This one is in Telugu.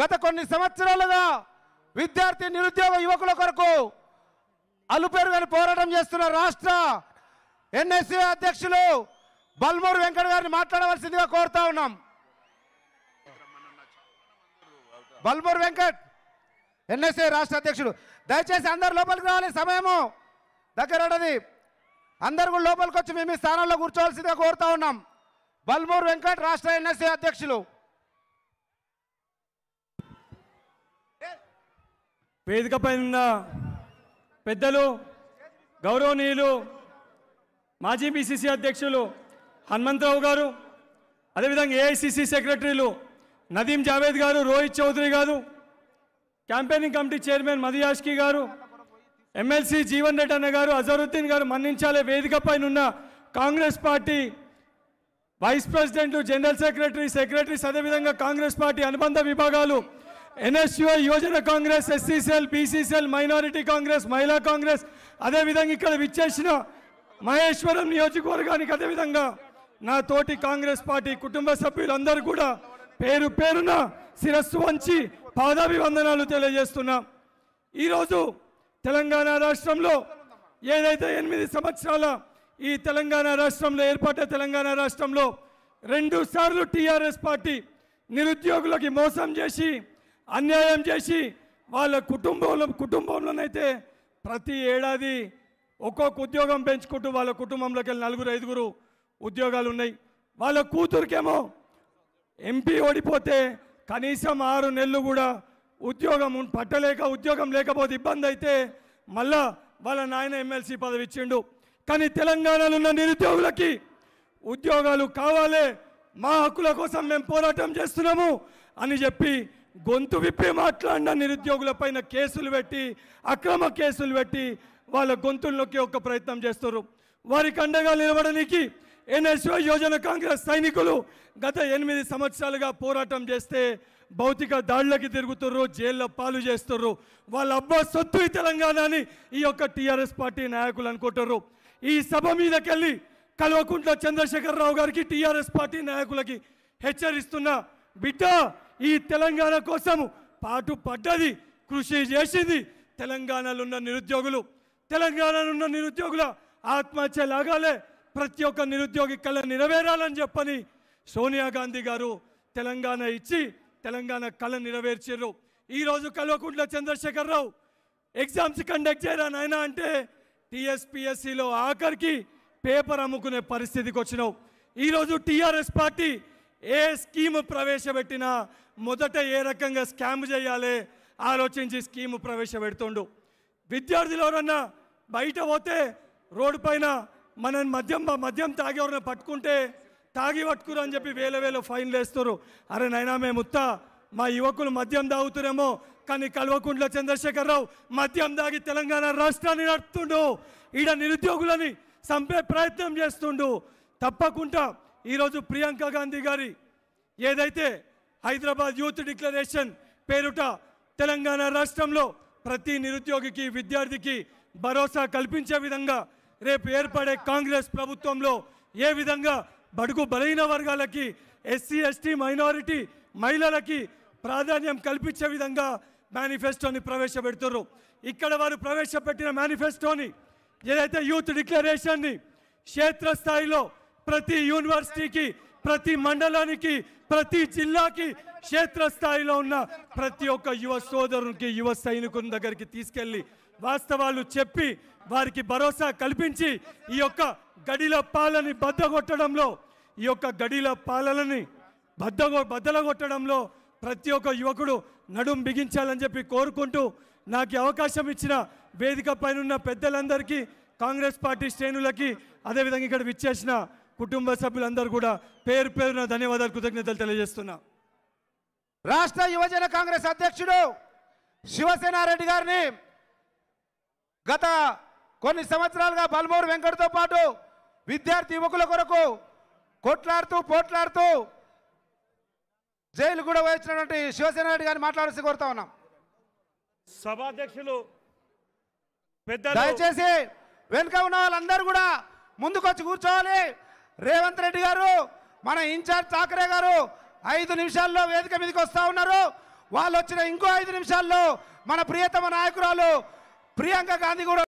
గత కొన్ని సంవత్సరాలుగా విద్యార్థి నిరుద్యోగ యువకుల కొరకు అలుపేరుగాని పోరాటం చేస్తున్న రాష్ట్ర ఎన్ఎస్సి అధ్యక్షులు బల్మూరు వెంకట గారిని మాట్లాడవలసిందిగా కోరుతా ఉన్నాం బల్మూరు వెంకట్ ఎన్ఎస్ఏ రాష్ట్ర అధ్యక్షుడు దయచేసి అందరు లోపలికి రావాలి సమయము దగ్గరది అందరు కూడా లోపలికి వచ్చి మేము ఈ స్థానంలో కూర్చోవలసిందిగా కోరుతా ఉన్నాం బల్మూరు వెంకట్ రాష్ట్ర ఎన్ఎస్ఏ అధ్యక్షులు వేదిక పైన పెద్దలు గౌరవనీయులు మాజీ బీసీసీ అధ్యక్షులు హనుమంతరావు గారు అదేవిధంగా ఏఐసిసి సెక్రటరీలు నదీం జావేద్ గారు రోహిత్ చౌదరి గారు క్యాంపెయినింగ్ కమిటీ చైర్మన్ మధుయాష్కి గారు ఎమ్మెల్సీ జీవన్ రెడ్డి అన్న గారు అజరుద్దీన్ గారు మన్నించాలే వేదిక పైన ఉన్న కాంగ్రెస్ పార్టీ వైస్ ప్రెసిడెంట్లు జనరల్ సెక్రటరీ సెక్రటరీస్ అదేవిధంగా కాంగ్రెస్ పార్టీ అనుబంధ విభాగాలు ఎన్ఎస్యుఐ యువజన Congress SCCL BCCL minority Congress మహిళా కాంగ్రెస్ అదేవిధంగా ఇక్కడ విచ్చేసిన మహేశ్వరం నియోజకవర్గానికి అదేవిధంగా నా తోటి కాంగ్రెస్ పార్టీ కుటుంబ సభ్యులందరూ కూడా పేరు పేరున శిరస్సు వంచి పాదాభివందనాలు తెలియజేస్తున్నా ఈరోజు తెలంగాణ రాష్ట్రంలో ఏదైతే ఎనిమిది సంవత్సరాల ఈ తెలంగాణ రాష్ట్రంలో ఏర్పడ్డ తెలంగాణ రాష్ట్రంలో రెండు సార్లు టీఆర్ఎస్ పార్టీ నిరుద్యోగులకి మోసం చేసి అన్యాయం చేసి వాళ్ళ కుటుంబంలో కుటుంబంలోనైతే ప్రతి ఏడాది ఒక్కొక్క ఉద్యోగం పెంచుకుంటూ వాళ్ళ కుటుంబంలోకి వెళ్ళి నలుగురు ఐదుగురు ఉద్యోగాలు ఉన్నాయి వాళ్ళ కూతురికేమో ఎంపీ ఓడిపోతే కనీసం ఆరు నెలలు కూడా ఉద్యోగం పట్టలేక ఉద్యోగం లేకపోతే ఇబ్బంది అయితే మళ్ళా వాళ్ళ నాయన ఎమ్మెల్సీ పదవి ఇచ్చిండు కానీ తెలంగాణలో ఉన్న నిరుద్యోగులకి ఉద్యోగాలు కావాలి మా హక్కుల కోసం మేము పోరాటం చేస్తున్నాము అని చెప్పి గొంతు విప్పి మాట్లాడిన నిరుద్యోగుల పైన కేసులు పెట్టి అక్రమ కేసులు పెట్టి వాళ్ళ గొంతుల్లోకి ఒక ప్రయత్నం చేస్తారు వారికి అండగా నిలబడడానికి ఎన్ఎస్ఓ యోజన కాంగ్రెస్ సైనికులు గత ఎనిమిది సంవత్సరాలుగా పోరాటం చేస్తే భౌతిక దాడులకి తిరుగుతుర్రు జైల్లో పాలు చేస్తుర్రు వాళ్ళ అబ్బా సొత్తు ఈ అని ఈ యొక్క టీఆర్ఎస్ పార్టీ నాయకులు అనుకుంటారు ఈ సభ మీదకెళ్ళి కల్వకుంట్ల చంద్రశేఖరరావు గారికి టీఆర్ఎస్ పార్టీ నాయకులకి హెచ్చరిస్తున్న బిడ్డ ఈ తెలంగాణ కోసము పాటు పడ్డది కృషి చేసింది తెలంగాణలో ఉన్న నిరుద్యోగులు తెలంగాణలో ఉన్న నిరుద్యోగుల ఆత్మహత్య లాగాలే ప్రతి ఒక్క నిరుద్యోగి కళ నెరవేరాలని చెప్పని సోనియా గాంధీ గారు తెలంగాణ ఇచ్చి తెలంగాణ కళ నెరవేర్చారు ఈరోజు కల్వకుంట్ల చంద్రశేఖరరావు ఎగ్జామ్స్ కండక్ట్ చేయరా నాయన అంటే టీఎస్పిఎస్సిలో ఆఖరికి పేపర్ అమ్ముకునే పరిస్థితికి వచ్చినావు ఈరోజు టీఆర్ఎస్ పార్టీ ఏ స్కీము ప్రవేశపెట్టినా మొదట ఏ రకంగా స్కామ్ చేయాలి ఆలోచించి స్కీము ప్రవేశపెడుతుండు విద్యార్థులు ఎవరన్నా బయట పోతే రోడ్డు పైన మనం మద్యం మద్యం తాగి ఎవరైనా పట్టుకుంటే తాగి పట్టుకురు అని చెప్పి వేల వేల ఫైన్లు వేస్తారు అరే నైనా మేముత్తా మా యువకులు మద్యం తాగుతురేమో కానీ కల్వకుంట్ల చంద్రశేఖరరావు మద్యం తాగి తెలంగాణ రాష్ట్రాన్ని నడుపుతుండు ఈడ నిరుద్యోగులని చంపే ప్రయత్నం చేస్తుండు తప్పకుండా ఈరోజు ప్రియాంక గాంధీ గారి ఏదైతే హైదరాబాద్ యూత్ డిక్లరేషన్ పేరుట తెలంగాణ రాష్ట్రంలో ప్రతి నిరుద్యోగికి విద్యార్థికి భరోసా కల్పించే విధంగా రేపు ఏర్పడే కాంగ్రెస్ ప్రభుత్వంలో ఏ విధంగా బడుగు బలహీన వర్గాలకి ఎస్సీ ఎస్టీ మైనారిటీ మహిళలకి ప్రాధాన్యం కల్పించే విధంగా మేనిఫెస్టోని ప్రవేశపెడుతున్నారు ఇక్కడ వారు ప్రవేశపెట్టిన మేనిఫెస్టోని ఏదైతే యూత్ డిక్లరేషన్ని క్షేత్రస్థాయిలో ప్రతి యూనివర్సిటీకి ప్రతి మండలానికి ప్రతి జిల్లాకి క్షేత్రస్థాయిలో ఉన్న ప్రతి ఒక్క యువ సోదరునికి యువ సైనికుని దగ్గరికి తీసుకెళ్ళి వాస్తవాలు చెప్పి వారికి భరోసా కల్పించి ఈ యొక్క గడిల పాలని బద్దగొట్టడంలో ఈ యొక్క గడిల పాలనని బద్దగొ బద్దలగొట్టడంలో ప్రతి ఒక్క యువకుడు నడుం బిగించాలని చెప్పి కోరుకుంటూ నాకు అవకాశం ఇచ్చిన వేదిక పైన పెద్దలందరికీ కాంగ్రెస్ పార్టీ శ్రేణులకి అదేవిధంగా ఇక్కడ విచ్చేసిన కుటుంబ సభ్యులందరూ కూడా పేరు పేరున ధన్యవాదాలు కృతజ్ఞతలు తెలియజేస్తున్నా రాష్ట్ర యువజన కాంగ్రెస్ అధ్యక్షుడు శివసేనారెడ్డి గారిని గత కొన్ని సంవత్సరాలుగా బల్మూరు వెంకటతో పాటు విద్యార్థి యువకుల కొరకు కొట్లాడుతూ పోట్లాడుతూ జైలు కూడా శివసేన రెడ్డి గారిని మాట్లాడాల్సి కోరుతా ఉన్నాం సభాధ్యక్షులు పెద్ద దయచేసి వెనుక ఉన్న వాళ్ళందరూ కూడా ముందుకొచ్చి కూర్చోవాలి రేవంత్ రెడ్డి గారు మన ఇన్ఛార్జ్ ఠాకరే గారు ఐదు నిమిషాల్లో వేదిక మీదకి వస్తూ ఉన్నారు వాళ్ళు వచ్చిన ఇంకో ఐదు నిమిషాల్లో మన ప్రియతమ నాయకురాలు ప్రియాంక గాంధీ కూడా